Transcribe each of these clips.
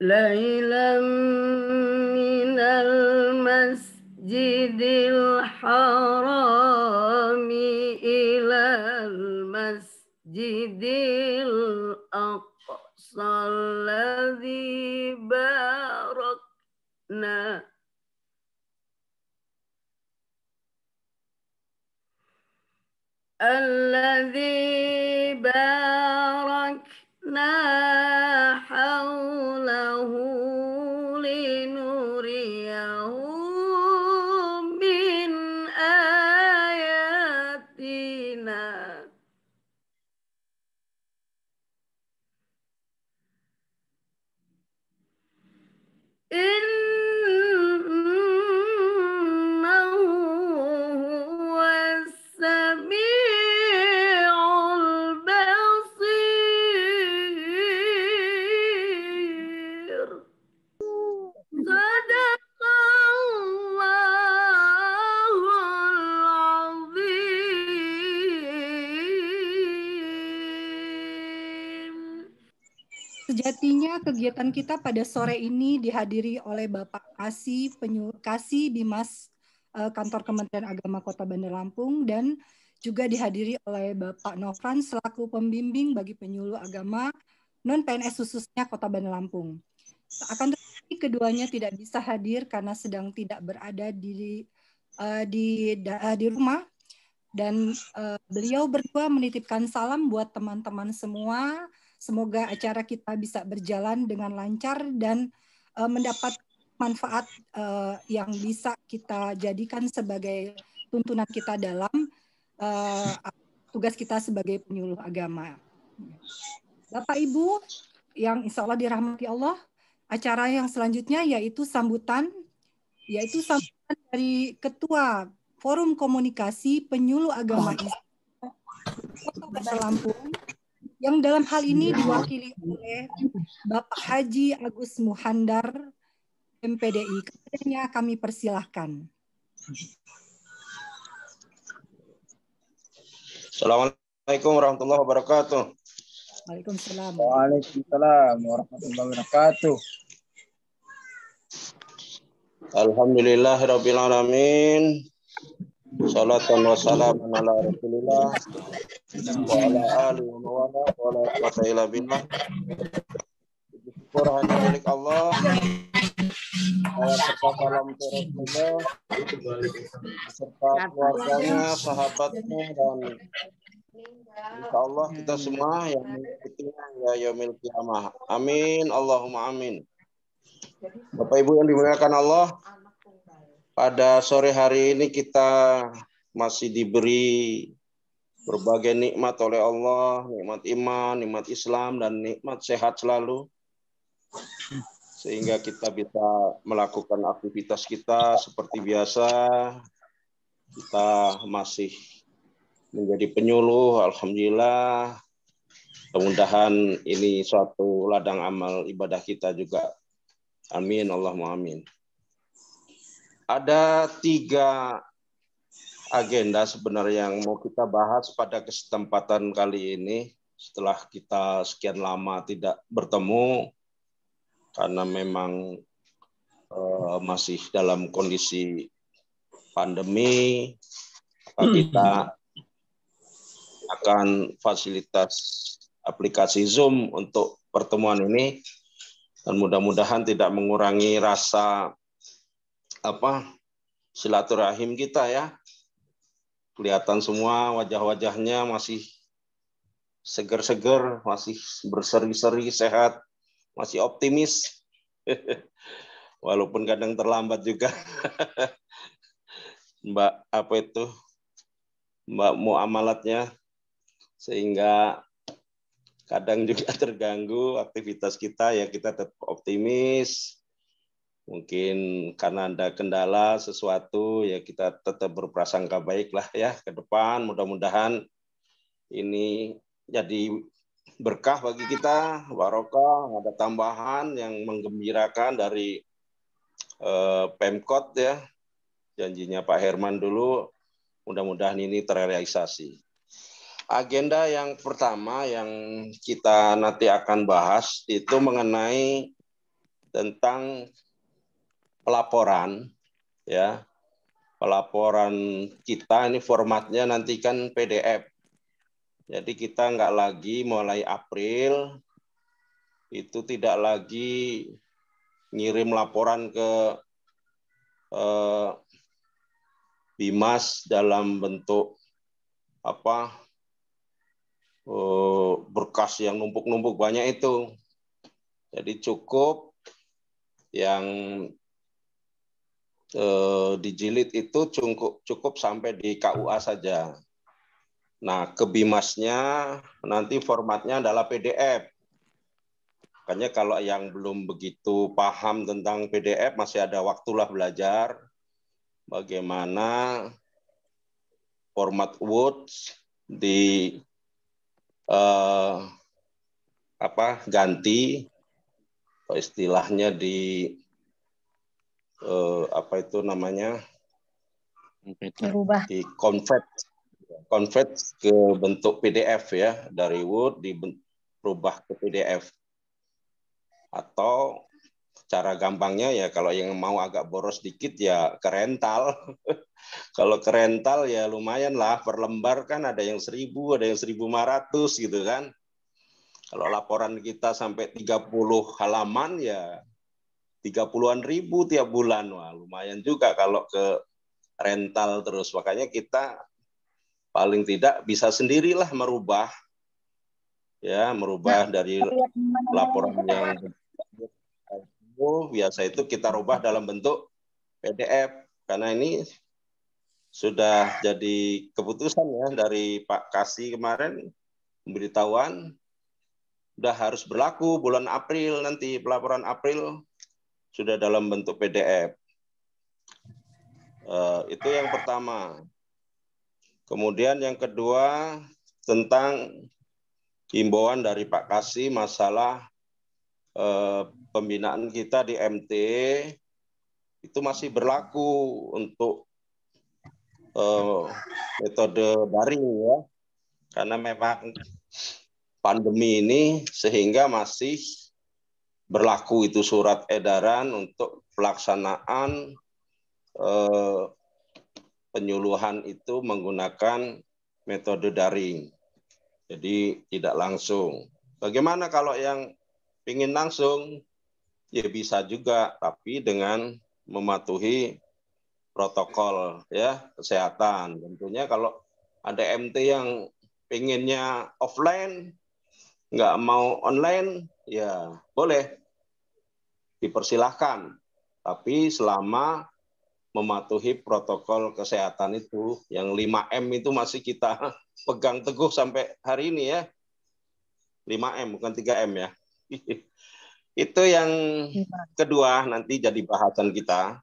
ليلا من المسجد الحرام إلى المسجد الأقصى الذي باركنا الذي باركنا ما حوله لنريه من آياتنا إن kegiatan kita pada sore ini dihadiri oleh Bapak Kasi Penyur Kasi Bimas eh, Kantor Kementerian Agama Kota Bandar Lampung dan juga dihadiri oleh Bapak Novran selaku pembimbing bagi penyuluh agama non PNS khususnya Kota Bandar Lampung. Akan tetapi keduanya tidak bisa hadir karena sedang tidak berada di uh, di uh, di rumah dan uh, beliau berdua menitipkan salam buat teman-teman semua Semoga acara kita bisa berjalan dengan lancar dan uh, mendapat manfaat uh, yang bisa kita jadikan sebagai tuntunan kita dalam uh, tugas kita sebagai penyuluh agama. Bapak Ibu yang insya Allah dirahmati Allah, acara yang selanjutnya yaitu sambutan, yaitu sambutan dari Ketua Forum Komunikasi Penyuluh Agama Islam Kota Bandar Lampung, yang dalam hal ini iya. diwakili oleh Bapak Haji Agus Muhandar MPDI. Kepadanya kami persilahkan. Assalamualaikum warahmatullahi wabarakatuh. Waalaikumsalam. Waalaikumsalam warahmatullahi wabarakatuh. Alhamdulillah rabbil alamin. Salatan wassalamun ala Rasulillah Allah serta keluarganya sahabatnya dan Insya Allah kita semua yang mengikutinya ya yaumil kiamah. Amin. Allahumma amin. Bapak Ibu yang dimuliakan Allah, pada sore hari ini kita masih diberi berbagai nikmat oleh Allah, nikmat iman, nikmat Islam, dan nikmat sehat selalu. Sehingga kita bisa melakukan aktivitas kita seperti biasa. Kita masih menjadi penyuluh, Alhamdulillah. mudah ini suatu ladang amal ibadah kita juga. Amin, Allahumma amin. Ada tiga agenda sebenarnya yang mau kita bahas pada kesempatan kali ini setelah kita sekian lama tidak bertemu karena memang uh, masih dalam kondisi pandemi hmm. kita akan fasilitas aplikasi Zoom untuk pertemuan ini dan mudah-mudahan tidak mengurangi rasa apa silaturahim kita ya kelihatan semua wajah-wajahnya masih seger-seger, masih berseri-seri, sehat, masih optimis. Walaupun kadang terlambat juga. Mbak apa itu? Mbak mau amalatnya sehingga kadang juga terganggu aktivitas kita ya kita tetap optimis Mungkin karena ada kendala sesuatu ya kita tetap berprasangka baiklah ya ke depan. Mudah-mudahan ini jadi berkah bagi kita, barokah, ada tambahan yang menggembirakan dari eh, Pemkot ya. Janjinya Pak Herman dulu, mudah-mudahan ini terrealisasi. Agenda yang pertama yang kita nanti akan bahas itu mengenai tentang pelaporan ya pelaporan kita ini formatnya nanti kan PDF. Jadi kita nggak lagi mulai April itu tidak lagi ngirim laporan ke eh, Bimas dalam bentuk apa eh, berkas yang numpuk-numpuk banyak itu. Jadi cukup yang eh, dijilid itu cukup cukup sampai di KUA saja. Nah, kebimasnya nanti formatnya adalah PDF. Makanya kalau yang belum begitu paham tentang PDF masih ada waktulah belajar bagaimana format Word di eh, apa ganti istilahnya di uh, apa itu namanya berubah di convert convert ke bentuk PDF ya dari Word diubah ke PDF atau cara gampangnya ya kalau yang mau agak boros dikit ya ke rental kalau ke rental ya lumayan lah per lembar kan ada yang seribu ada yang seribu ratus gitu kan kalau laporan kita sampai 30 halaman ya Tiga an ribu tiap bulan. Wah, lumayan juga kalau ke rental terus. Makanya kita paling tidak bisa sendirilah merubah ya, merubah nah, dari laporan yang oh, biasa itu kita rubah dalam bentuk PDF karena ini sudah jadi keputusan ya dari Pak Kasi kemarin pemberitahuan sudah harus berlaku bulan April nanti pelaporan April sudah dalam bentuk PDF. Eh, itu yang pertama. Kemudian yang kedua tentang himbauan dari Pak Kasi masalah eh, pembinaan kita di MT itu masih berlaku untuk eh, metode daring ya. Karena memang pandemi ini sehingga masih berlaku itu surat edaran untuk pelaksanaan eh, penyuluhan itu menggunakan metode daring. Jadi tidak langsung. Bagaimana kalau yang ingin langsung? Ya bisa juga, tapi dengan mematuhi protokol ya kesehatan. Tentunya kalau ada MT yang pengennya offline, nggak mau online, ya boleh dipersilahkan. Tapi selama mematuhi protokol kesehatan itu, yang 5M itu masih kita pegang teguh sampai hari ini ya. 5M, bukan 3M ya. itu yang iya. kedua nanti jadi bahasan kita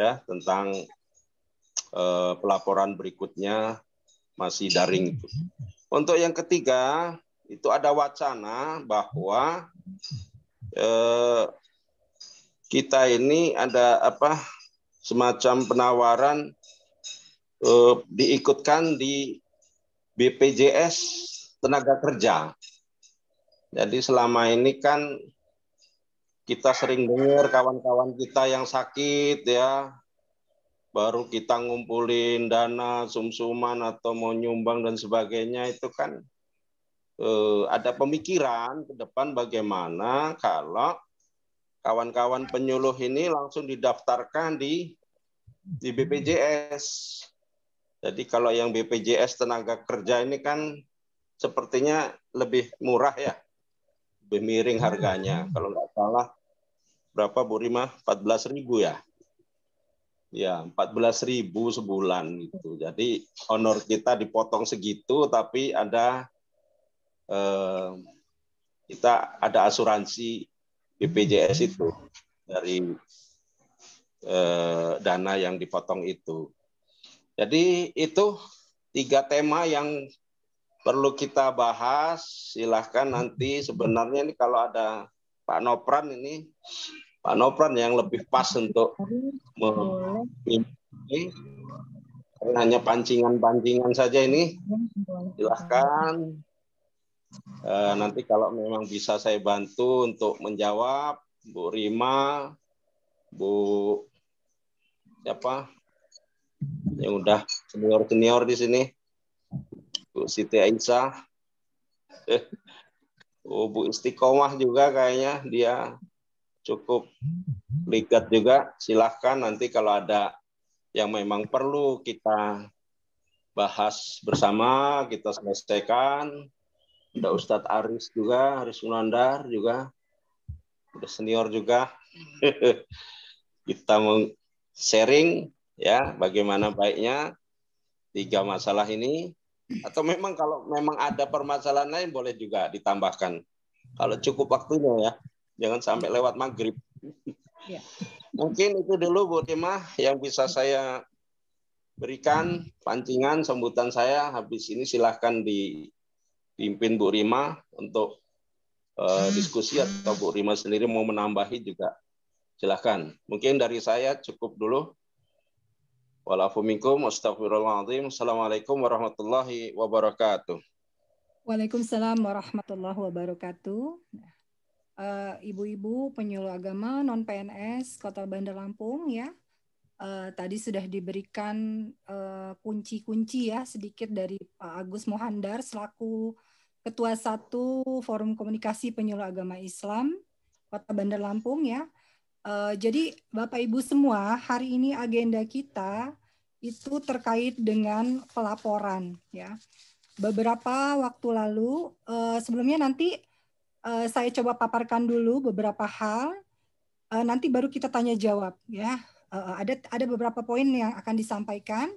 ya tentang eh, pelaporan berikutnya masih daring itu. Untuk yang ketiga itu ada wacana bahwa eh, kita ini ada apa semacam penawaran eh, diikutkan di BPJS tenaga kerja. Jadi selama ini kan kita sering dengar kawan-kawan kita yang sakit ya baru kita ngumpulin dana sumsuman atau mau nyumbang dan sebagainya itu kan eh, ada pemikiran ke depan bagaimana kalau kawan-kawan penyuluh ini langsung didaftarkan di di BPJS. Jadi kalau yang BPJS tenaga kerja ini kan sepertinya lebih murah ya, lebih miring harganya. Hmm. Kalau nggak salah berapa Bu Rima? 14 ribu ya? Ya, 14 ribu sebulan gitu. Jadi honor kita dipotong segitu, tapi ada eh, kita ada asuransi BPJS itu dari eh, dana yang dipotong itu. Jadi itu tiga tema yang perlu kita bahas. Silahkan nanti sebenarnya ini kalau ada Pak Nopran ini, Pak Nopran yang lebih pas untuk memimpin. Hanya pancingan-pancingan saja ini. Silahkan Eh, nanti kalau memang bisa saya bantu untuk menjawab Bu Rima, Bu siapa yang udah senior senior di sini, Bu Siti Aisyah, eh, oh, Bu Istiqomah juga kayaknya dia cukup ligat juga. Silahkan nanti kalau ada yang memang perlu kita bahas bersama, kita selesaikan ada Ustadz Aris juga Aris Munandar juga udah senior juga kita mau sharing ya bagaimana baiknya tiga masalah ini atau memang kalau memang ada permasalahan lain boleh juga ditambahkan kalau cukup waktunya ya jangan sampai lewat maghrib ya. mungkin itu dulu Bu Timah yang bisa saya berikan pancingan sambutan saya habis ini silahkan di pimpin Bu Rima untuk uh, diskusi atau Bu Rima sendiri mau menambahi juga silahkan. Mungkin dari saya cukup dulu. Waalaikumsalam warahmatullahi wabarakatuh. Waalaikumsalam warahmatullahi wabarakatuh. Eh, ibu-ibu uh, penyuluh agama non PNS Kota Bandar Lampung ya. Uh, tadi sudah diberikan kunci-kunci uh, ya sedikit dari Pak Agus Mohandar selaku Ketua Satu Forum Komunikasi Penyuluh Agama Islam Kota Bandar Lampung ya. Eh, jadi Bapak Ibu semua hari ini agenda kita itu terkait dengan pelaporan ya. Beberapa waktu lalu uh, sebelumnya nanti uh, saya coba paparkan dulu beberapa hal. Uh, nanti baru kita tanya jawab ya. Uh, ada ada beberapa poin yang akan disampaikan.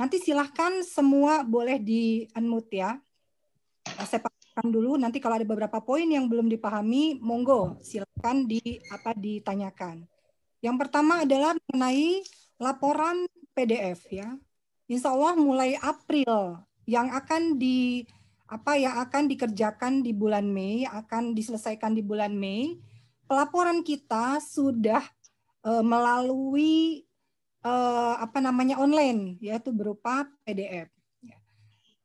Nanti silahkan semua boleh di unmute ya Eh, saya sepak dulu nanti kalau ada beberapa poin yang belum dipahami monggo silakan di apa ditanyakan yang pertama adalah mengenai laporan PDF ya Insya Allah mulai April yang akan di apa yang akan dikerjakan di bulan Mei akan diselesaikan di bulan Mei pelaporan kita sudah uh, melalui uh, apa namanya online yaitu berupa PDF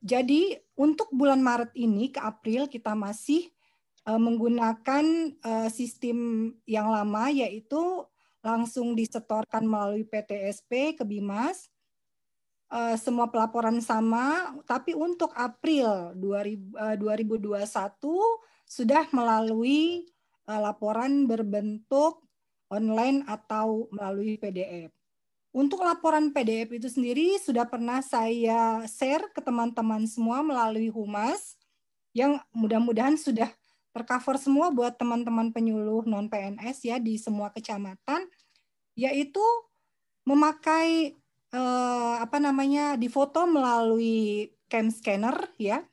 jadi untuk bulan Maret ini ke April kita masih eh, menggunakan eh, sistem yang lama yaitu langsung disetorkan melalui PTSP ke Bimas. Eh, semua pelaporan sama, tapi untuk April 2021 sudah melalui laporan berbentuk online atau melalui PDF. Untuk laporan PDF itu sendiri sudah pernah saya share ke teman-teman semua melalui Humas yang mudah-mudahan sudah tercover semua buat teman-teman penyuluh non PNS ya di semua kecamatan yaitu memakai eh, apa namanya difoto melalui cam scanner ya.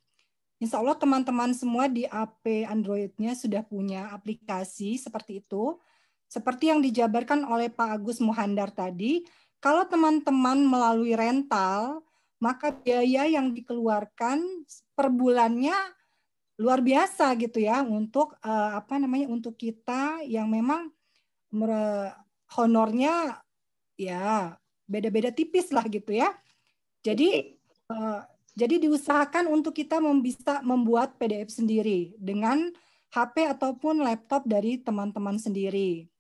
Insya Allah teman-teman semua di AP Androidnya sudah punya aplikasi seperti itu. Seperti yang dijabarkan oleh Pak Agus Muhandar tadi, kalau teman-teman melalui rental, maka biaya yang dikeluarkan per bulannya luar biasa gitu ya untuk eh, apa namanya untuk kita yang memang honornya ya beda-beda tipis lah gitu ya. Jadi eh, jadi diusahakan untuk kita bisa membuat PDF sendiri dengan HP ataupun laptop dari teman-teman sendiri.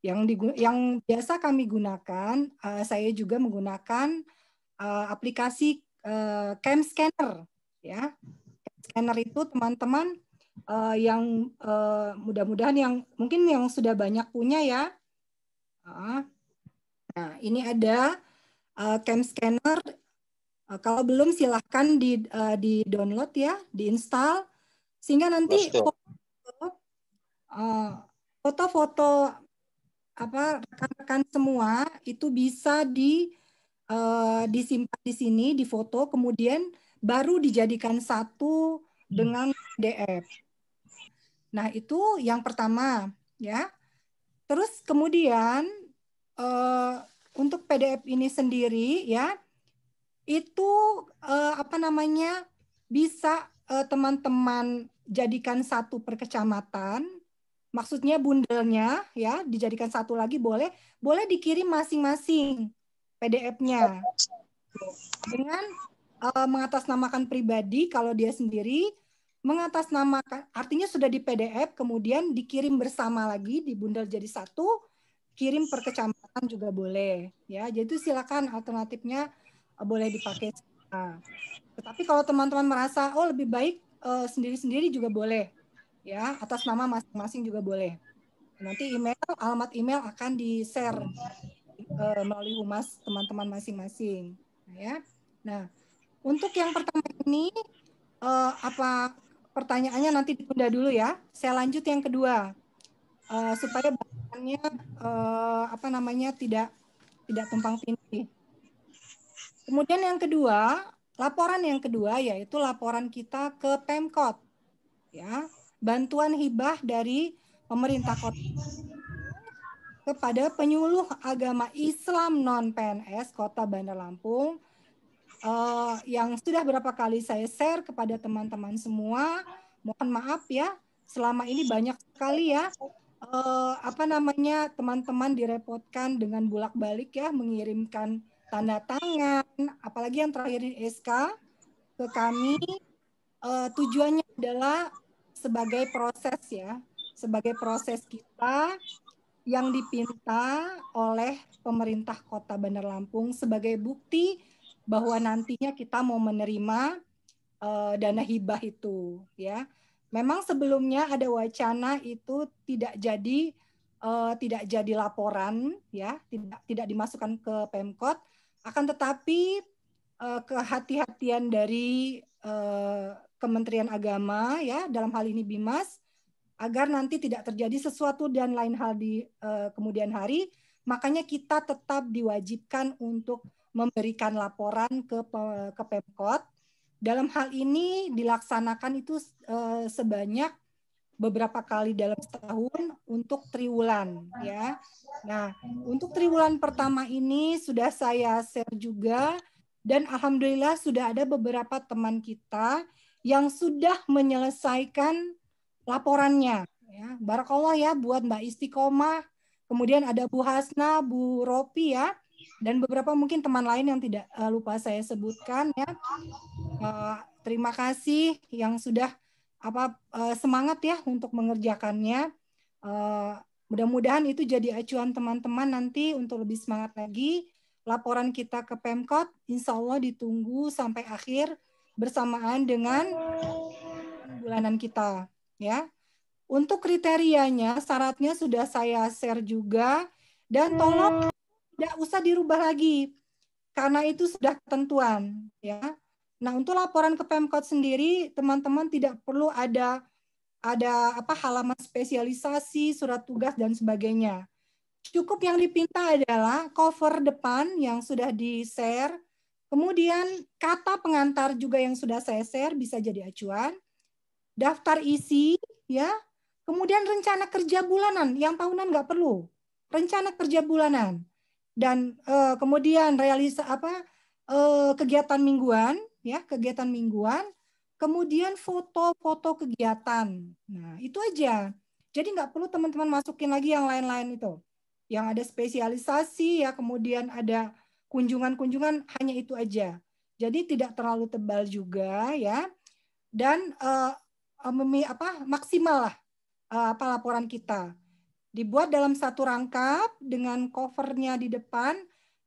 Yang yang biasa kami gunakan, uh, saya juga menggunakan uh, aplikasi uh, Cam Scanner. Ya, Cam Scanner itu teman-teman uh, yang uh, mudah-mudahan yang mungkin yang sudah banyak punya ya. Ah. nah, ini ada uh, Cam Scanner. Uh, kalau belum silahkan di uh, di download ya, diinstal sehingga nanti foto -foto apa rekan-rekan semua itu bisa di uh, disimpan di sini di foto kemudian baru dijadikan satu hmm. dengan PDF. Nah, itu yang pertama ya. Terus kemudian uh, untuk PDF ini sendiri ya itu uh, apa namanya bisa teman-teman uh, jadikan satu per kecamatan maksudnya bundelnya ya dijadikan satu lagi boleh boleh dikirim masing-masing PDF-nya dengan uh, mengatasnamakan pribadi kalau dia sendiri mengatasnamakan artinya sudah di PDF kemudian dikirim bersama lagi dibundel jadi satu kirim per kecamatan juga boleh ya jadi itu silakan alternatifnya uh, boleh dipakai nah, tetapi kalau teman-teman merasa oh lebih baik eh, sendiri-sendiri uh, juga boleh ya atas nama masing-masing juga boleh. Nanti email alamat email akan di share uh, e, melalui humas teman-teman masing-masing, nah, ya. Nah untuk yang pertama ini uh, apa pertanyaannya nanti ditunda dulu ya. Saya lanjut yang kedua uh, supaya bahannya uh, apa namanya tidak tidak tumpang tindih. Kemudian yang kedua, laporan yang kedua yaitu laporan kita ke Pemkot. Ya, bantuan hibah dari pemerintah kota kepada penyuluh agama Islam non PNS Kota Bandar Lampung uh, yang sudah berapa kali saya share kepada teman-teman semua. Mohon maaf ya, selama ini banyak sekali ya uh, apa namanya teman-teman direpotkan dengan bulak balik ya mengirimkan tanda tangan, apalagi yang terakhir di SK ke kami. Uh, tujuannya adalah sebagai proses ya, sebagai proses kita yang dipinta oleh pemerintah Kota Bandar Lampung sebagai bukti bahwa nantinya kita mau menerima uh, dana hibah itu ya. Memang sebelumnya ada wacana itu tidak jadi uh, tidak jadi laporan ya, tidak tidak dimasukkan ke Pemkot akan tetapi uh, kehati-hatian dari uh, Kementerian Agama ya dalam hal ini Bimas agar nanti tidak terjadi sesuatu dan lain hal di uh, kemudian hari makanya kita tetap diwajibkan untuk memberikan laporan ke ke Pemkot dalam hal ini dilaksanakan itu uh, sebanyak beberapa kali dalam setahun untuk triwulan ya. Nah, untuk triwulan pertama ini sudah saya share juga dan alhamdulillah sudah ada beberapa teman kita yang sudah menyelesaikan laporannya. Ya, barakallah ya buat Mbak Istiqomah, kemudian ada Bu Hasna, Bu Ropi ya, dan beberapa mungkin teman lain yang tidak eh, lupa saya sebutkan ya. Eh, terima kasih yang sudah apa eh, semangat ya untuk mengerjakannya. mudah-mudahan itu jadi acuan teman-teman nanti untuk lebih semangat lagi. Laporan kita ke Pemkot, insya Allah ditunggu sampai akhir bersamaan dengan bulanan kita ya. Untuk kriterianya, syaratnya sudah saya share juga dan tolong tidak usah dirubah lagi karena itu sudah ketentuan ya. Nah, untuk laporan ke Pemkot sendiri teman-teman tidak perlu ada ada apa halaman spesialisasi, surat tugas dan sebagainya. Cukup yang dipinta adalah cover depan yang sudah di-share Kemudian kata pengantar juga yang sudah saya share bisa jadi acuan. Daftar isi, ya. Kemudian rencana kerja bulanan, yang tahunan nggak perlu. Rencana kerja bulanan dan eh, kemudian realisa apa eh, kegiatan mingguan, ya kegiatan mingguan. Kemudian foto-foto kegiatan. Nah itu aja. Jadi nggak perlu teman-teman masukin lagi yang lain-lain itu. Yang ada spesialisasi ya, kemudian ada kunjungan-kunjungan hanya itu aja. Jadi tidak terlalu tebal juga ya. Dan uh, memi apa maksimal lah uh, apa laporan kita. Dibuat dalam satu rangkap dengan covernya di depan,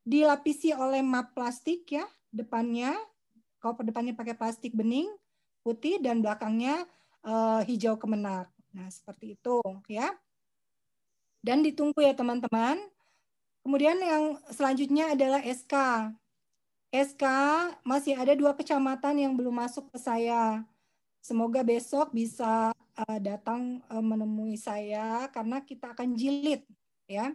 dilapisi oleh map plastik ya depannya, cover depannya pakai plastik bening putih dan belakangnya uh, hijau kemenak. Nah, seperti itu ya. Dan ditunggu ya teman-teman Kemudian yang selanjutnya adalah SK. SK masih ada dua kecamatan yang belum masuk ke saya. Semoga besok bisa uh, datang uh, menemui saya karena kita akan jilid ya.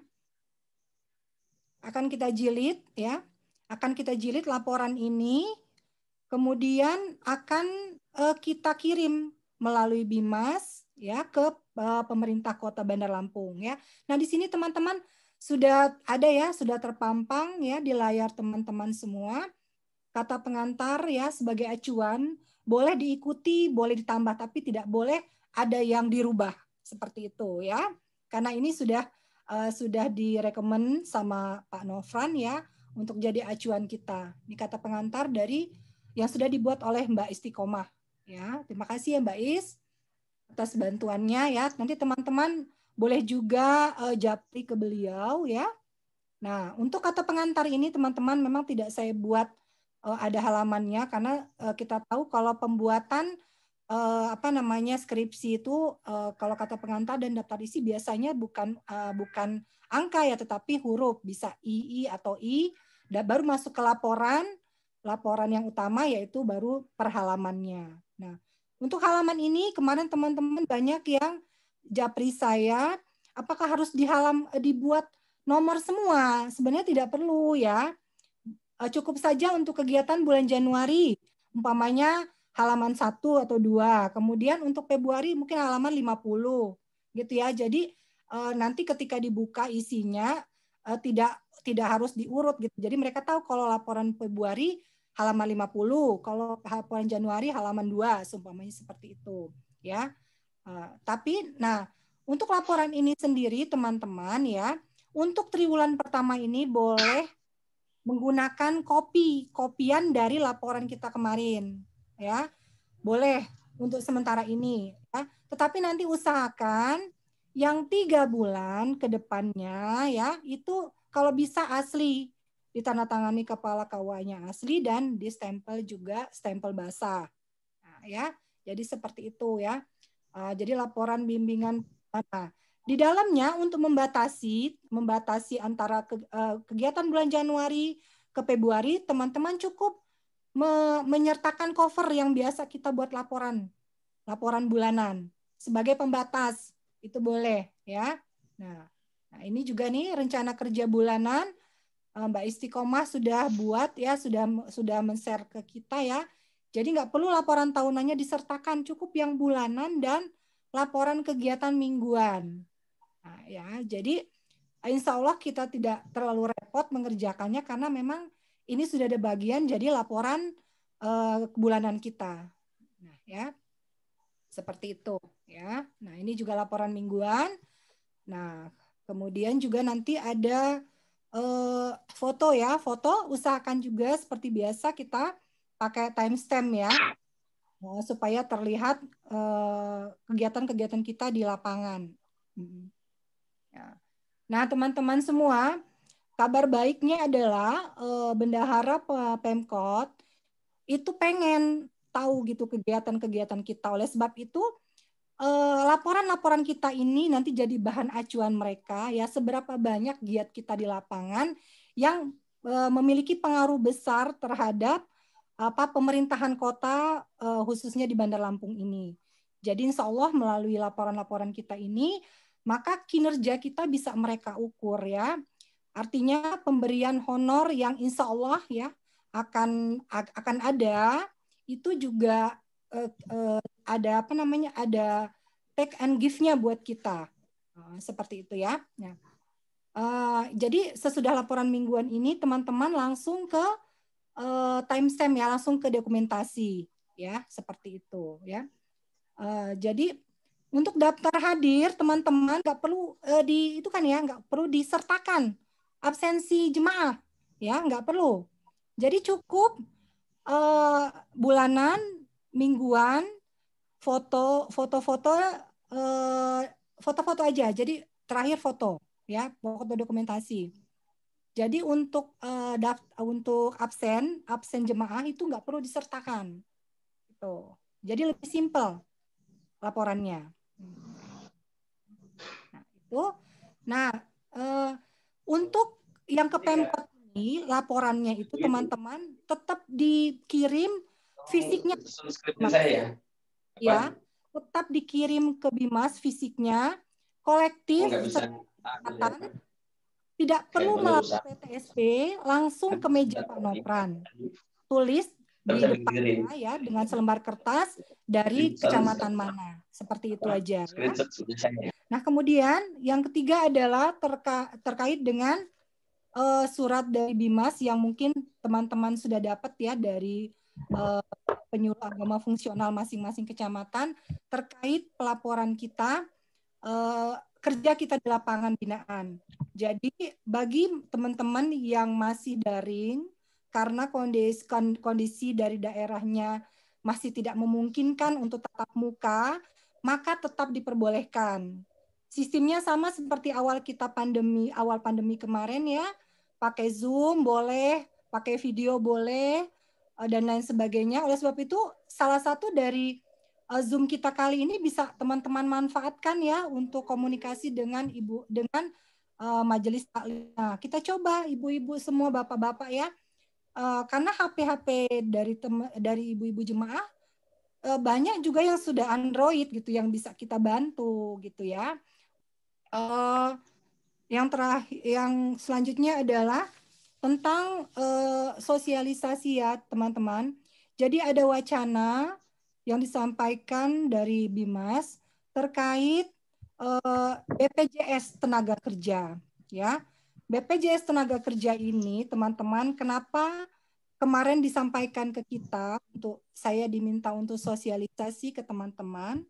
Akan kita jilid ya. Akan kita jilid laporan ini kemudian akan uh, kita kirim melalui Bimas ya ke uh, pemerintah Kota Bandar Lampung ya. Nah, di sini teman-teman sudah ada ya, sudah terpampang ya di layar teman-teman semua kata pengantar ya sebagai acuan boleh diikuti, boleh ditambah tapi tidak boleh ada yang dirubah seperti itu ya. Karena ini sudah uh, sudah direkomen sama Pak Novran ya untuk jadi acuan kita. Ini kata pengantar dari yang sudah dibuat oleh Mbak Istiqomah ya. Terima kasih ya Mbak Is atas bantuannya ya. Nanti teman-teman boleh juga uh, japri ke beliau ya. Nah, untuk kata pengantar ini teman-teman memang tidak saya buat uh, ada halamannya karena uh, kita tahu kalau pembuatan uh, apa namanya skripsi itu uh, kalau kata pengantar dan daftar isi biasanya bukan uh, bukan angka ya tetapi huruf bisa ii atau i dan baru masuk ke laporan laporan yang utama yaitu baru perhalamannya. Nah, untuk halaman ini kemarin teman-teman banyak yang japri saya apakah harus dihalam eh, dibuat nomor semua sebenarnya tidak perlu ya eh, cukup saja untuk kegiatan bulan Januari umpamanya halaman satu atau dua. kemudian untuk Februari mungkin halaman 50 gitu ya jadi eh, nanti ketika dibuka isinya tidak tidak harus diurut gitu jadi mereka tahu kalau laporan Februari halaman 50 kalau laporan Januari halaman dua, seumpamanya seperti itu ya Eh, tapi, nah, untuk laporan ini sendiri, teman-teman ya, untuk triwulan pertama ini boleh menggunakan kopi, kopian dari laporan kita kemarin, ya, boleh untuk sementara ini. Ya. Tetapi nanti usahakan yang tiga bulan ke depannya, ya, itu kalau bisa asli ditandatangani kepala kawanya asli dan distempel juga stempel basah, nah, ya. Jadi seperti itu ya. Eh, jadi laporan bimbingan Di dalamnya untuk membatasi membatasi antara ke, eh, kegiatan bulan Januari ke Februari, teman-teman cukup me menyertakan cover yang biasa kita buat laporan, laporan bulanan sebagai pembatas. Itu boleh ya. Nah, nah ini juga nih rencana kerja bulanan eh, Mbak Istiqomah sudah buat ya, sudah sudah men-share ke kita ya. Jadi nggak perlu laporan tahunannya disertakan, cukup yang bulanan dan laporan kegiatan mingguan. Nah, ya, jadi eh, insya Allah kita tidak terlalu repot mengerjakannya karena memang ini sudah ada bagian jadi laporan uh, bulanan kita. Nah, ya. Seperti itu, ya. Nah, ini juga laporan mingguan. Nah, kemudian juga nanti ada uh, foto ya, foto usahakan juga seperti biasa kita pakai timestamp ya eh, supaya terlihat eh, kegiatan-kegiatan kita di lapangan. Hmm. Ya. Nah, teman-teman semua, kabar baiknya adalah eh, bendahara Pemkot itu pengen tahu gitu kegiatan-kegiatan kita. Oleh sebab itu, laporan-laporan kita ini nanti jadi bahan acuan mereka ya seberapa banyak giat kita di lapangan yang memiliki pengaruh besar terhadap apa pemerintahan kota uh, khususnya di Bandar Lampung ini. Jadi insya Allah melalui laporan-laporan kita ini, maka kinerja kita bisa mereka ukur ya. Artinya pemberian honor yang insya Allah ya akan akan ada itu juga uh, uh, ada apa namanya ada take and give-nya buat kita uh, seperti itu ya. uh, jadi sesudah laporan mingguan ini teman-teman langsung ke uh, timestamp ya langsung ke dokumentasi ya seperti itu ya. Uh, jadi untuk daftar hadir teman-teman nggak perlu uh, di itu kan ya nggak perlu disertakan absensi jemaah ya nggak perlu. Jadi cukup uh, bulanan, mingguan, foto foto-foto foto-foto aja. Jadi terakhir foto ya foto dokumentasi jadi untuk uh, eh, daft untuk absen, absen jemaah itu nggak perlu disertakan. Gitu. Jadi lebih simpel laporannya. Nah, itu. Nah, uh, untuk yang ke iya. Pemkot ini laporannya itu iya, teman-teman tetap dikirim oh, fisiknya. Saya. Ya, iya, tetap dikirim ke Bimas fisiknya, kolektif, oh, tidak perlu melalui PTSP, langsung ke meja panopran. Tulis di depannya ya dengan selembar kertas dari kecamatan mana. Seperti itu aja. Ya. Nah, kemudian yang ketiga adalah terka terkait dengan uh, surat dari Bimas yang mungkin teman-teman sudah dapat ya dari uh, penyuluh agama fungsional masing-masing kecamatan terkait pelaporan kita uh, kerja kita di lapangan binaan. Jadi bagi teman-teman yang masih daring karena kondisi kondisi dari daerahnya masih tidak memungkinkan untuk tatap muka, maka tetap diperbolehkan. Sistemnya sama seperti awal kita pandemi, awal pandemi kemarin ya, pakai Zoom boleh, pakai video boleh, eh, dan lain sebagainya. Oleh sebab itu, salah satu dari Eh, Zoom kita kali ini bisa teman-teman manfaatkan ya untuk komunikasi dengan ibu dengan uh, majelis taklim. Nah, kita coba ibu-ibu semua bapak-bapak ya. Uh, karena HP-HP dari tem- dari ibu-ibu jemaah uh, banyak juga yang sudah Android gitu yang bisa kita bantu gitu ya. Uh, yang terakhir yang selanjutnya adalah tentang uh, sosialisasi ya teman-teman. Jadi ada wacana yang disampaikan dari Bimas terkait eh, BPJS tenaga kerja ya. BPJS tenaga kerja ini teman-teman kenapa kemarin disampaikan ke kita untuk saya diminta untuk sosialisasi ke teman-teman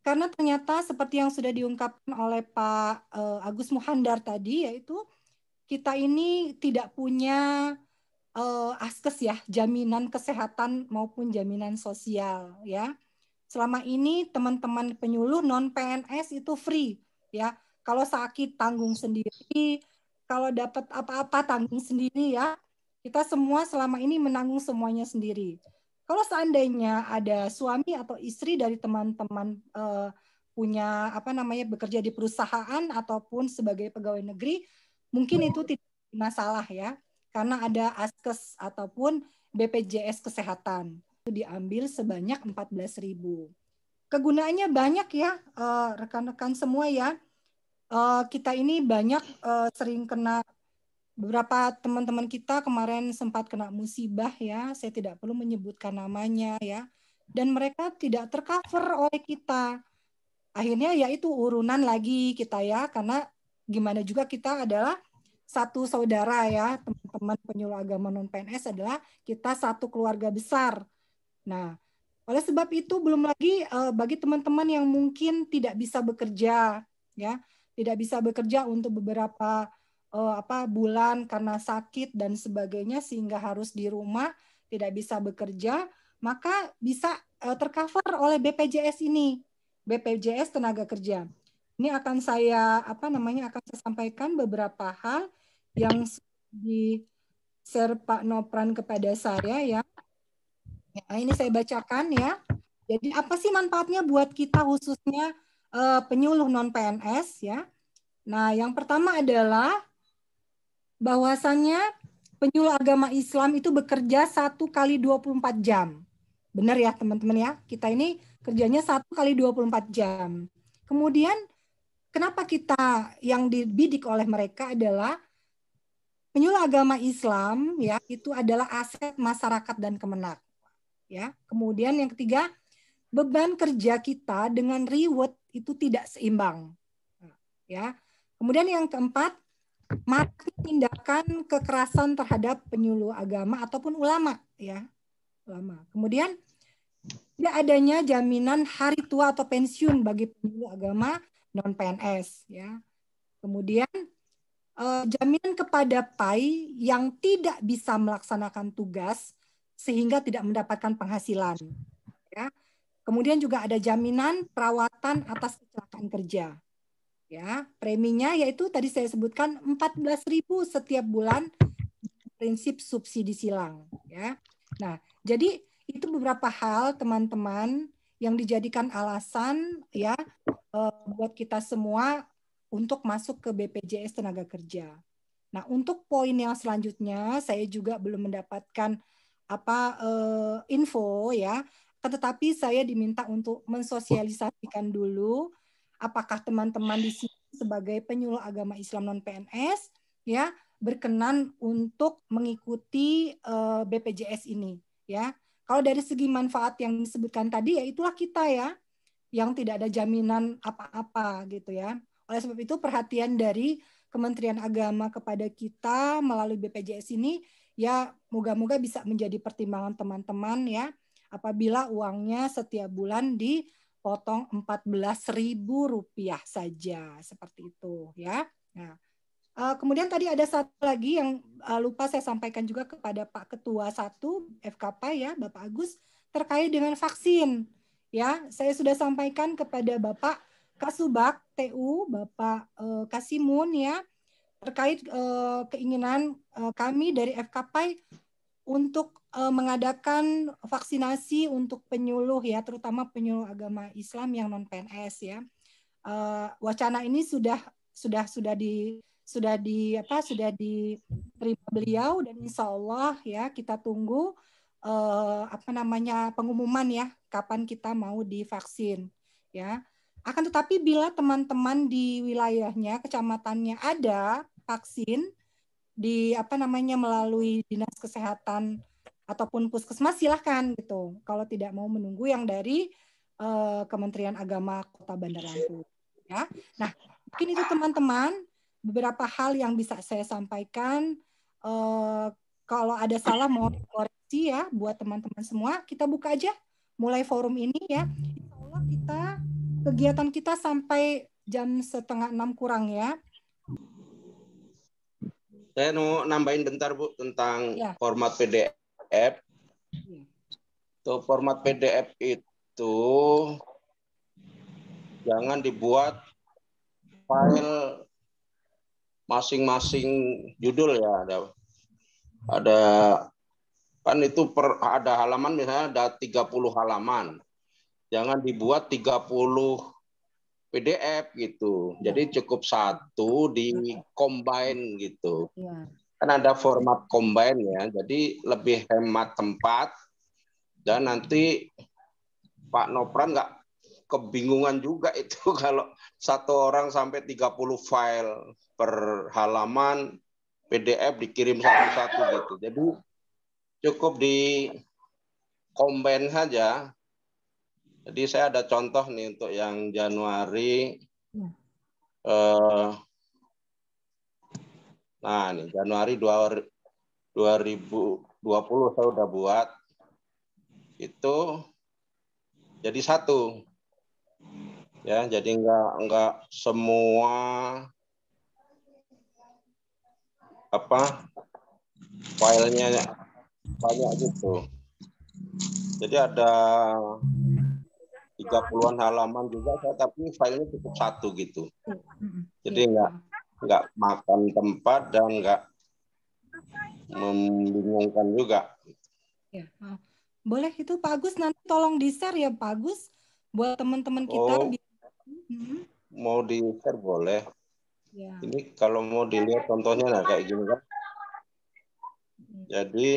karena ternyata seperti yang sudah diungkapkan oleh Pak eh, Agus Muhandar tadi yaitu kita ini tidak punya uh, askes ya jaminan kesehatan maupun jaminan sosial ya selama ini teman-teman penyuluh non PNS itu free ya kalau sakit tanggung sendiri kalau dapat apa-apa tanggung sendiri ya kita semua selama ini menanggung semuanya sendiri kalau seandainya ada suami atau istri dari teman-teman uh, punya apa namanya bekerja di perusahaan ataupun sebagai pegawai negeri mungkin itu tidak masalah ya karena ada ASKES ataupun BPJS Kesehatan. Itu diambil sebanyak 14.000. Kegunaannya banyak ya eh, rekan-rekan semua ya. Eh, kita ini banyak eh, sering kena beberapa teman-teman kita kemarin sempat kena musibah ya, saya tidak perlu menyebutkan namanya ya, dan mereka tidak tercover oleh kita. Akhirnya ya itu urunan lagi kita ya, karena gimana juga kita adalah satu saudara ya teman-teman penyuluh agama non PNS adalah kita satu keluarga besar. Nah, oleh sebab itu belum lagi uh, bagi teman-teman yang mungkin tidak bisa bekerja ya, tidak bisa bekerja untuk beberapa uh, apa bulan karena sakit dan sebagainya sehingga harus di rumah, tidak bisa bekerja, maka bisa uh, tercover oleh BPJS ini. BPJS tenaga kerja. Ini akan saya apa namanya akan saya sampaikan beberapa hal yang di share Pak Nopran kepada saya ya. ya ini saya bacakan ya. Jadi apa sih manfaatnya buat kita khususnya uh, penyuluh non PNS ya? Nah, yang pertama adalah bahwasannya penyuluh agama Islam itu bekerja satu kali 24 jam. Benar ya teman-teman ya, kita ini kerjanya satu kali 24 jam. Kemudian kenapa kita yang dibidik oleh mereka adalah Penyuluh agama Islam ya itu adalah aset masyarakat dan kemenak. Ya. Kemudian yang ketiga, beban kerja kita dengan reward itu tidak seimbang. Ya. Kemudian yang keempat, mati tindakan kekerasan terhadap penyuluh agama ataupun ulama ya. Ulama. Kemudian tidak adanya jaminan hari tua atau pensiun bagi penyuluh agama non PNS ya. Kemudian Eh, jaminan kepada PAI yang tidak bisa melaksanakan tugas sehingga tidak mendapatkan penghasilan. Ya. Kemudian juga ada jaminan perawatan atas kecelakaan kerja. Ya, preminya yaitu tadi saya sebutkan 14.000 setiap bulan prinsip subsidi silang, ya. Nah, jadi itu beberapa hal teman-teman yang dijadikan alasan ya eh, buat kita semua untuk masuk ke BPJS tenaga kerja. Nah, untuk poin yang selanjutnya saya juga belum mendapatkan apa uh, info ya, tetapi saya diminta untuk mensosialisasikan dulu apakah teman-teman di sini sebagai penyuluh agama Islam non PNS ya berkenan untuk mengikuti uh, eh, BPJS ini ya. Kalau dari segi manfaat yang disebutkan tadi ya itulah kita ya yang tidak ada jaminan apa-apa gitu ya. Oleh sebab itu perhatian dari Kementerian Agama kepada kita melalui BPJS ini ya moga-moga bisa menjadi pertimbangan teman-teman ya apabila uangnya setiap bulan dipotong Rp14.000 saja seperti itu ya. Nah, eh, kemudian tadi ada satu lagi yang eh, lupa saya sampaikan juga kepada Pak Ketua satu FKP ya Bapak Agus terkait dengan vaksin. Ya, saya sudah sampaikan kepada Bapak kasubak TU Bapak uh, Kasimun ya terkait uh, keinginan uh, kami dari FKPI untuk uh, mengadakan vaksinasi untuk penyuluh ya terutama penyuluh agama Islam yang non PNS ya uh, wacana ini sudah sudah sudah di sudah di apa sudah diterima beliau dan insya Allah ya kita tunggu uh, apa namanya pengumuman ya kapan kita mau divaksin ya akan tetapi bila teman-teman di wilayahnya, kecamatannya ada vaksin di apa namanya melalui dinas kesehatan ataupun puskesmas silahkan gitu. Kalau tidak mau menunggu yang dari uh, Kementerian Agama Kota Bandar Lampung ya. Nah, mungkin itu teman-teman beberapa hal yang bisa saya sampaikan uh, kalau ada salah mau koreksi ya buat teman-teman semua. Kita buka aja mulai forum ini ya. Insya Allah kita kegiatan kita sampai jam setengah enam kurang ya. Saya mau nambahin bentar Bu tentang ya. format PDF. Ya. Tuh, format PDF itu jangan dibuat file masing-masing judul ya ada ada kan itu per, ada halaman misalnya ada 30 halaman Jangan dibuat 30 PDF gitu. Iya. Jadi cukup satu di combine gitu. Iya. Kan ada format combine ya. Jadi lebih hemat tempat dan nanti Pak Nopran nggak kebingungan juga itu kalau satu orang sampai 30 file per halaman PDF dikirim satu-satu gitu. Jadi cukup di combine saja jadi saya ada contoh nih untuk yang Januari. Ya. Eh, nah, ribu Januari 2020 saya sudah buat. Itu jadi satu. Ya, jadi enggak enggak semua apa filenya banyak gitu. Jadi ada tiga puluhan halaman juga tapi filenya cukup satu gitu. Jadi iya. nggak nggak makan tempat dan nggak membingungkan juga. Ya. Boleh itu Pak Agus nanti tolong di-share ya Pak Agus buat teman-teman kita. Oh, di... Mm-hmm. Mau di-share boleh. Ya. Ini kalau mau dilihat contohnya nah kayak gini kan. Iya. Jadi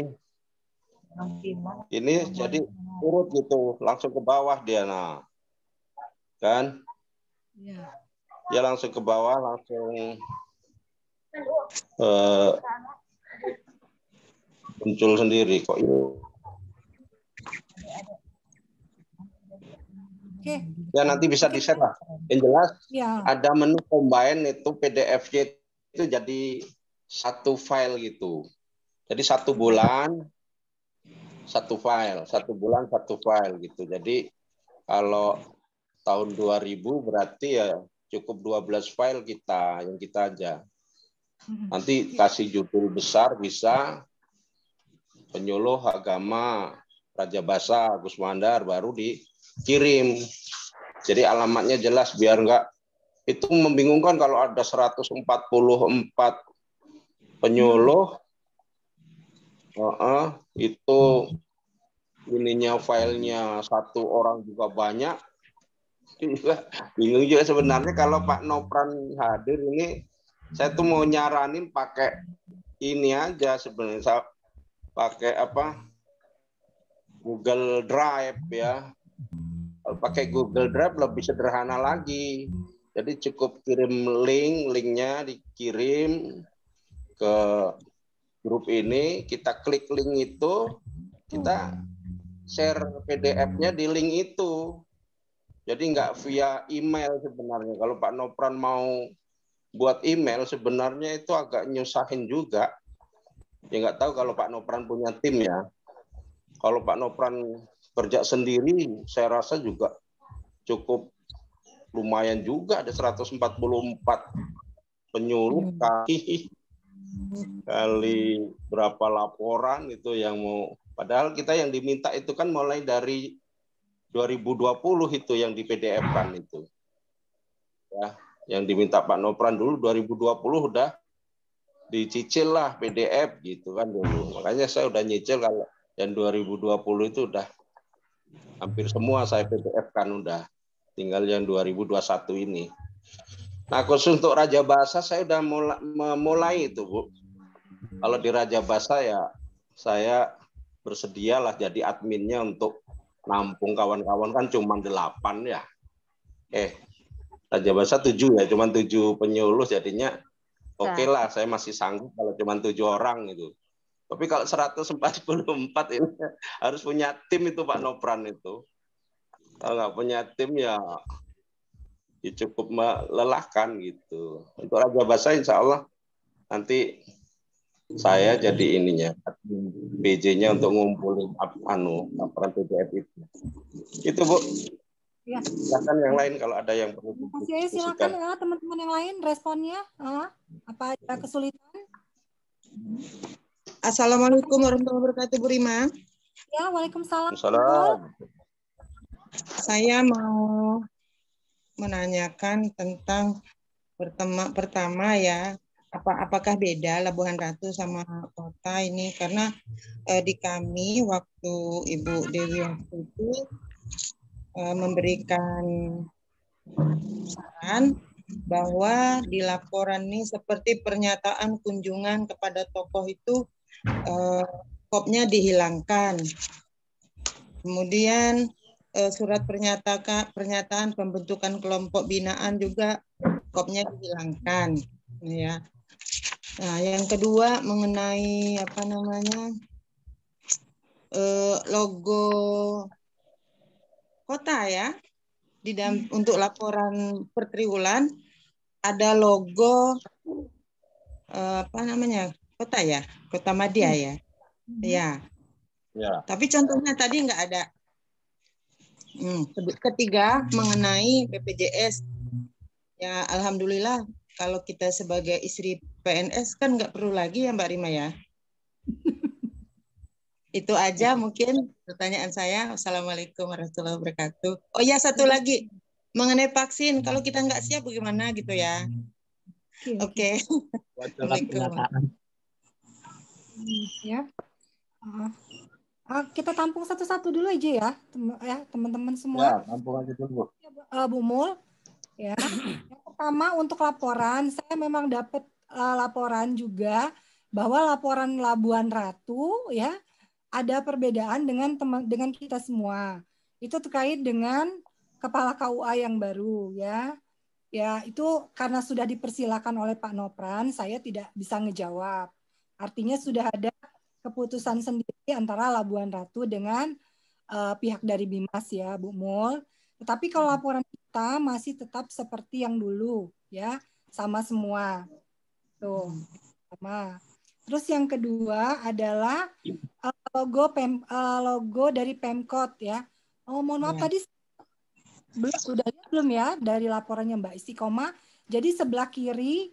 ini jadi urut gitu, langsung ke bawah Diana Kan? ya Dia langsung ke bawah, langsung uh, muncul sendiri kok ini. Okay. Ya nanti bisa di lah. Yang jelas ya. ada menu combine itu pdf itu jadi satu file gitu. Jadi satu bulan satu file, satu bulan satu file gitu. Jadi kalau tahun 2000 berarti ya cukup 12 file kita yang kita aja. Mm-hmm. Nanti kasih judul besar bisa penyuluh agama Raja Basa Gus Mandar baru dikirim. Jadi alamatnya jelas biar enggak itu membingungkan kalau ada 144 penyuluh Uh, uh, itu ininya filenya satu orang juga banyak. Bingung juga sebenarnya kalau Pak Nopran hadir ini saya tuh mau nyaranin pakai ini aja sebenarnya pakai apa Google Drive ya kalau pakai Google Drive lebih sederhana lagi jadi cukup kirim link linknya dikirim ke grup ini, kita klik link itu, kita share PDF-nya di link itu. Jadi nggak via email sebenarnya. Kalau Pak Nopran mau buat email sebenarnya itu agak nyusahin juga. Ya nggak tahu kalau Pak Nopran punya tim ya. Kalau Pak Nopran kerja sendiri, saya rasa juga cukup lumayan juga ada 144 penyuluh kaki hmm kali berapa laporan itu yang mau padahal kita yang diminta itu kan mulai dari 2020 itu yang di PDF kan itu ya yang diminta Pak Nopran dulu 2020 udah dicicil lah PDF gitu kan dulu makanya saya udah nyicil kalau yang 2020 itu udah hampir semua saya PDF kan udah tinggal yang 2021 ini Nah khusus untuk Raja Basah saya sudah mulai, memulai itu Bu. Kalau di Raja Basa ya saya bersedialah jadi adminnya untuk nampung kawan-kawan kan cuma delapan ya. Eh Raja Basah tujuh ya, cuma tujuh penyuluh jadinya oke okay lah nah. saya masih sanggup kalau cuma tujuh orang itu. Tapi kalau 144 ini harus punya tim itu Pak Nopran itu. Kalau nggak punya tim ya ya cukup melelahkan gitu. Untuk Raja Basa insya Allah nanti saya jadi ininya BJ-nya untuk ngumpulin anu laporan PDF itu. Itu Bu. Ya. Silakan yang lain kalau ada yang perlu. Mas silakan ya teman-teman yang lain responnya ah, apa ada kesulitan? Assalamualaikum warahmatullahi wabarakatuh Bu Rima. Ya, Waalaikumsalam. Assalamualaikum Saya mau menanyakan tentang pertama pertama ya apa apakah beda Labuhan Ratu sama kota ini karena eh, di kami waktu Ibu Dewi waktu itu eh, memberikan saran bahwa di laporan ini seperti pernyataan kunjungan kepada tokoh itu eh, kopnya dihilangkan kemudian eh, surat pernyataan pernyataan pembentukan kelompok binaan juga kopnya dihilangkan ya nah yang kedua mengenai apa namanya eh, logo kota ya di dalam hmm. untuk laporan per ada logo eh, apa namanya kota ya kota Madia ya hmm. ya Ya. Tapi contohnya tadi nggak ada Hmm. Ketiga mengenai BPJS. Ya alhamdulillah kalau kita sebagai istri PNS kan nggak perlu lagi ya Mbak Rima ya. Itu aja mungkin pertanyaan saya. Assalamualaikum warahmatullahi wabarakatuh. Oh ya satu lagi mengenai vaksin kalau kita nggak siap bagaimana gitu ya. Oke. Okay. Assalamualaikum. Ya. Ah, kita tampung satu-satu dulu aja ya, tem ya teman-teman semua. Ya, tampung aja dulu. Uh, Mul, ya. Yang pertama untuk laporan, saya memang dapat uh, laporan juga bahwa laporan Labuan Ratu ya ada perbedaan dengan teman dengan kita semua. Itu terkait dengan kepala KUA yang baru ya. Ya, itu karena sudah dipersilakan oleh Pak Nopran, saya tidak bisa ngejawab. Artinya sudah ada keputusan sendiri antara Labuan Ratu dengan uh, pihak dari Bimas ya, Bu Mul. Tetapi kalau hmm. laporan kita masih tetap seperti yang dulu ya, sama semua. Tuh, hmm. sama. Terus yang kedua adalah uh, logo pem, uh, logo dari Pemkot ya. Oh, mohon maaf ya. tadi belum sudah belum ya dari laporannya Mbak Istiqomah. Jadi sebelah kiri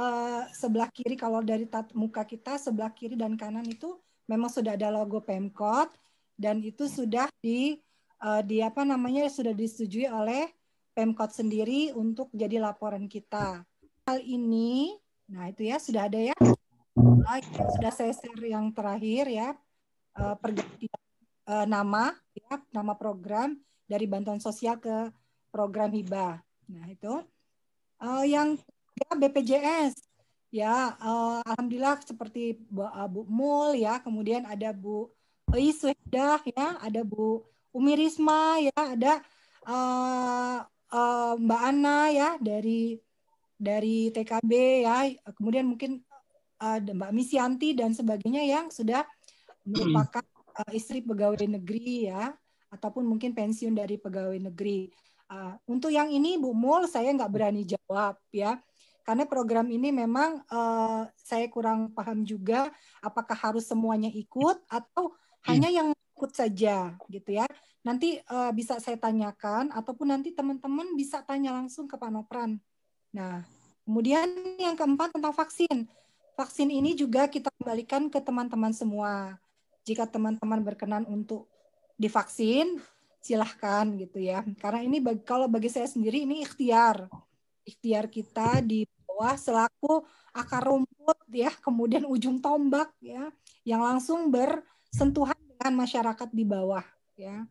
Eh, sebelah kiri kalau dari tat muka kita sebelah kiri dan kanan itu memang sudah ada logo Pemkot dan itu sudah di uh, di apa namanya sudah disetujui oleh Pemkot sendiri untuk jadi laporan kita. Hal ini, nah itu ya sudah ada ya. Nah, sudah saya share yang terakhir ya uh, pergantian uh, nama ya nama program dari bantuan sosial ke program hibah. Nah itu uh, yang ya BPJS ya uh, alhamdulillah seperti Bu, uh, Bu Mul ya kemudian ada Bu Iswedah ya ada Bu Umi Risma ya ada uh, uh, Mbak Ana ya dari dari TKB ya kemudian mungkin ada Mbak Misianti dan sebagainya yang sudah merupakan uh, istri pegawai negeri ya ataupun mungkin pensiun dari pegawai negeri. Uh, untuk yang ini Bu Mul saya nggak berani jawab ya karena program ini memang uh, saya kurang paham juga apakah harus semuanya ikut atau iya. hanya yang ikut saja gitu ya. Nanti uh, bisa saya tanyakan ataupun nanti teman-teman bisa tanya langsung ke Pak Nopran. Nah, kemudian yang keempat tentang vaksin. Vaksin ini juga kita kembalikan ke teman-teman semua. Jika teman-teman berkenan untuk divaksin, silahkan gitu ya. Karena ini bagi, kalau bagi saya sendiri ini ikhtiar. Ikhtiar kita di bawah selaku akar rumput ya, kemudian ujung tombak ya yang langsung bersentuhan dengan masyarakat di bawah ya.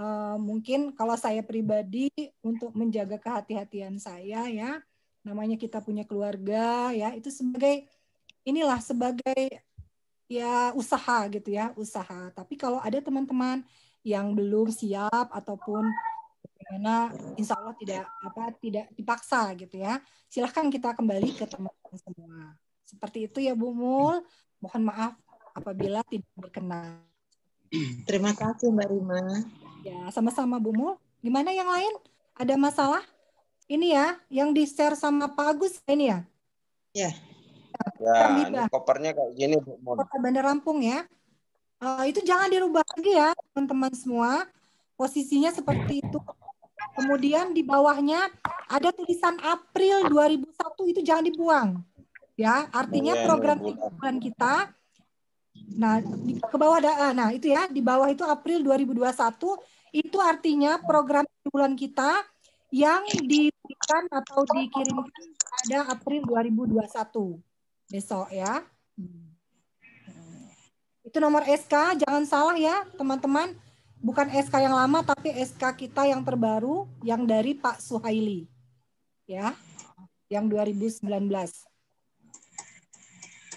e, mungkin kalau saya pribadi untuk menjaga kehati-hatian saya ya namanya kita punya keluarga ya itu sebagai inilah sebagai ya usaha gitu ya usaha tapi kalau ada teman-teman yang belum siap ataupun karena insya Allah tidak apa tidak dipaksa gitu ya. Silahkan kita kembali ke teman-teman semua. Seperti itu ya Bu Mul. Mohon maaf apabila tidak berkenan. Terima kasih Mbak Rima. Ya sama-sama Bu Mul. Gimana yang lain? Ada masalah? Ini ya yang di share sama Pak Agus ini ya. Ya. Ya, ini kopernya kayak gini Bu Mul. Kota Bandar Lampung ya. Uh, itu jangan dirubah lagi ya teman-teman semua posisinya seperti itu Kemudian di bawahnya ada tulisan April 2001 itu jangan dibuang. Ya, artinya iya, program tiga bulan kita Nah, di, ke bawah ada ah, nah itu ya, di bawah itu April 2021 itu artinya program bulan kita yang diberikan atau dikirimkan pada April 2021 besok ya. Itu nomor SK, jangan salah ya, teman-teman bukan SK yang lama tapi SK kita yang terbaru yang dari Pak Suhaili. Ya. Yang 2019.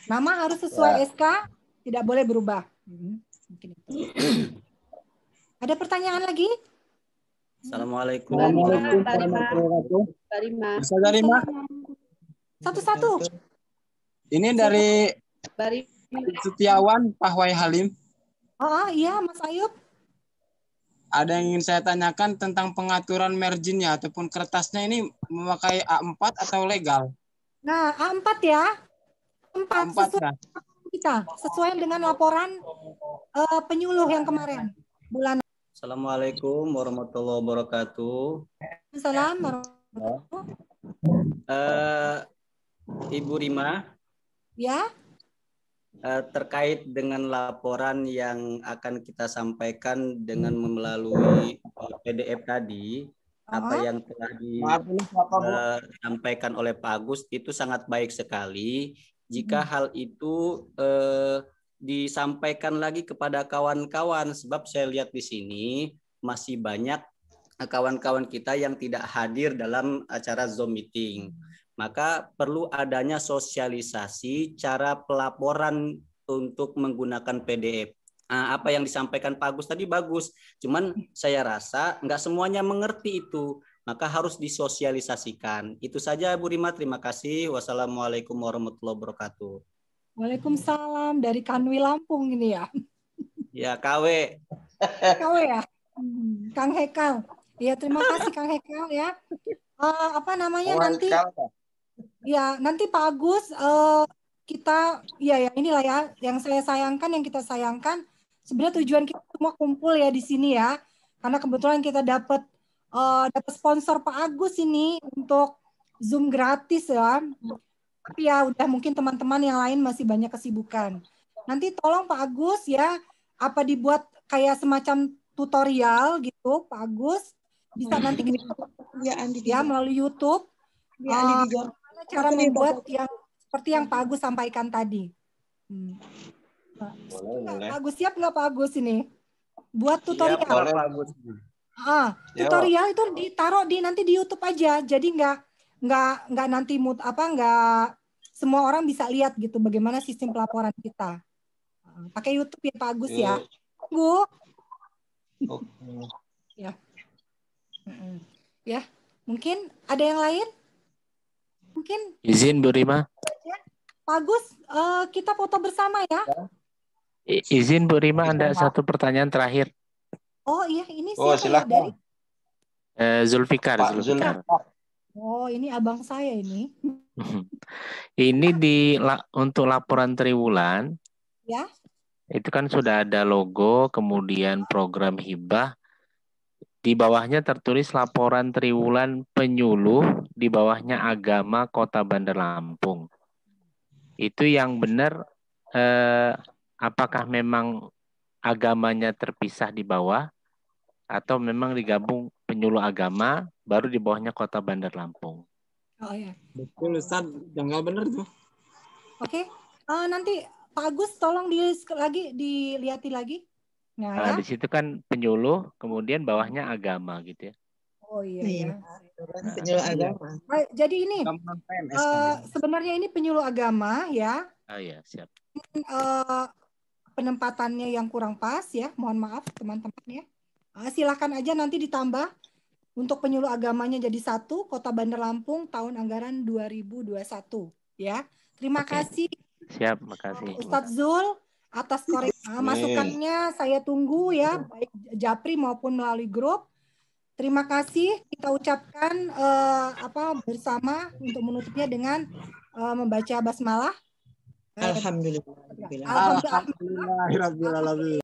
Nama harus sesuai ya. SK, tidak boleh berubah. Hmm, Ada pertanyaan lagi? Assalamualaikum. Assalamualaikum. Satu-satu. Ini dari Setiawan Pahwai Halim. Oh iya Mas Ayub ada yang ingin saya tanyakan tentang pengaturan marginnya ataupun kertasnya ini memakai A4 atau legal? Nah, A4 ya. 4, A4 sesuai kita, sesuai dengan laporan uh, penyuluh yang kemarin bulan. Assalamualaikum warahmatullahi wabarakatuh. Assalamualaikum warahmatullahi wabarakatuh. Uh, Ibu Rima. Ya. Eh, terkait dengan laporan yang akan kita sampaikan dengan hmm. melalui eh, PDF tadi, apa yang telah disampaikan eh, oleh Pak Agus itu sangat baik sekali. Jika hmm. hal itu eh, disampaikan lagi kepada kawan-kawan, sebab saya lihat di sini masih banyak kawan-kawan kita yang tidak hadir dalam acara Zoom meeting maka perlu adanya sosialisasi cara pelaporan untuk menggunakan PDF. Ah, apa yang disampaikan Pak Agus tadi bagus, cuman saya rasa nggak semuanya mengerti itu, maka harus disosialisasikan. Itu saja Bu Rima, terima kasih. Wassalamualaikum warahmatullahi wabarakatuh. Waalaikumsalam dari Kanwi Lampung ini ya. Ya, KW. KW ya. Hmm, Kang Hekal. Ya, terima kasih Kang Hekal ya. Uh, apa namanya nanti? Ya, nanti Pak Agus uh, kita ya ya inilah ya yang saya sayangkan yang kita sayangkan sebenarnya tujuan kita semua kumpul ya di sini ya. Karena kebetulan kita dapat uh, eh, dapat sponsor Pak Agus ini untuk Zoom gratis ya. Tapi ya udah mungkin teman-teman yang lain masih banyak kesibukan. Nanti tolong Pak Agus ya apa dibuat kayak semacam tutorial gitu Pak Agus bisa nanti kita ya, ya melalui YouTube. Ya, uh, cara membuat yang seperti yang Pak Agus sampaikan tadi. Hmm. Pak Agus siap nggak Pak Agus ini? Buat tutorial. Ya, boleh, Pak Agus. Ah, tutorial itu ditaruh di nanti di YouTube aja. Jadi nggak nggak nggak nanti mut apa nggak semua orang bisa lihat gitu bagaimana sistem pelaporan kita. Ah, pakai YouTube ya Pak Agus ya. Iya. Tunggu. ya. Mm -mm. Ya, mungkin ada yang lain? Mungkin izin Bu Rima. Bagus, uh, kita foto bersama ya. I izin Bu Rima, Anda iya. satu pertanyaan terakhir. Oh iya, ini oh, siapa oh, silakan. Ya dari? Eh, Zulfikar, Zulfikar. Zulfikar. Oh, ini abang saya ini. ini di la, untuk laporan triwulan. Ya. Itu kan sudah ada logo, kemudian program hibah, di bawahnya tertulis laporan triwulan penyuluh, di bawahnya agama Kota Bandar Lampung. Itu yang benar eh, apakah memang agamanya terpisah di bawah atau memang digabung penyuluh agama baru di bawahnya Kota Bandar Lampung. Oh iya. Betul Ustaz, jangan benar tuh. Oke, okay. uh, eh, nanti Pak Agus tolong di, lagi dilihati lagi. Nah, ya. Nah, di situ kan penyuluh, kemudian bawahnya agama gitu ya. Oh iya. iya. iya. Nah, penyuluh iya. agama. Nah, jadi ini uh, sebenarnya ini penyuluh agama ya. Oh iya, siap. Uh, penempatannya yang kurang pas ya, mohon maaf teman-teman ya. Uh, silakan aja nanti ditambah untuk penyuluh agamanya jadi satu Kota Bandar Lampung tahun anggaran 2021 ya. Terima okay. kasih. Siap, makasih. Ustadz Zul atas korek ah, masukannya saya tunggu ya baik Japri maupun melalui grup. Terima kasih kita ucapkan uh, apa bersama untuk menutupnya dengan uh, membaca basmalah. Alhamdulillah. Alhamdulillah. Alhamdulillah. Alhamdulillah.